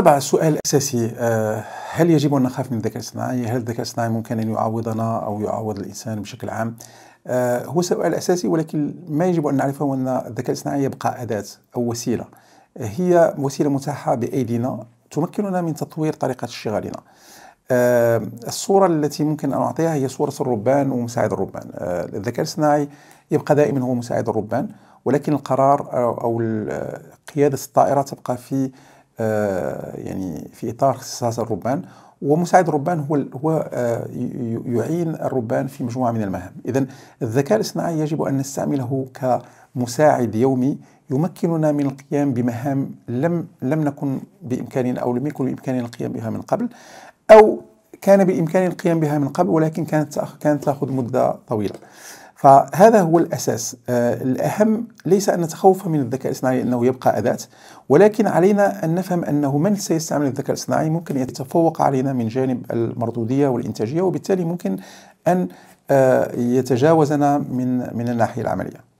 طبعا السؤال الأساسي آه، هل يجب أن نخاف من الذكاء الاصطناعي؟ هل الذكاء الاصطناعي ممكن أن يعوضنا أو يعوض الإنسان بشكل عام؟ آه، هو سؤال أساسي ولكن ما يجب أن نعرفه هو أن الذكاء الاصطناعي يبقى أداة أو وسيلة هي وسيلة متاحة بأيدينا تمكننا من تطوير طريقة اشتغالنا آه، الصورة التي ممكن أن أعطيها هي صورة الربان ومساعد الربان الذكاء الاصطناعي يبقى دائما هو مساعد الربان ولكن القرار أو قيادة الطائرة تبقى في آه، يعني في اطار اختصاص الربان ومساعد الربان هو هو آه، يعين الربان في مجموعه من المهام، اذا الذكاء الاصطناعي يجب ان نستعمله كمساعد يومي يمكننا من القيام بمهام لم لم نكن بامكاننا او لم يكن بامكاننا القيام بها من قبل او كان بامكاننا القيام بها من قبل ولكن كانت كانت تاخذ مده طويله. فهذا هو الأساس آه، الأهم ليس أن نتخوف من الذكاء الاصطناعي أنه يبقى أداة ولكن علينا أن نفهم أنه من سيستعمل الذكاء الاصطناعي ممكن يتفوق علينا من جانب المردودية والإنتاجية وبالتالي ممكن أن آه، يتجاوزنا من من الناحية العملية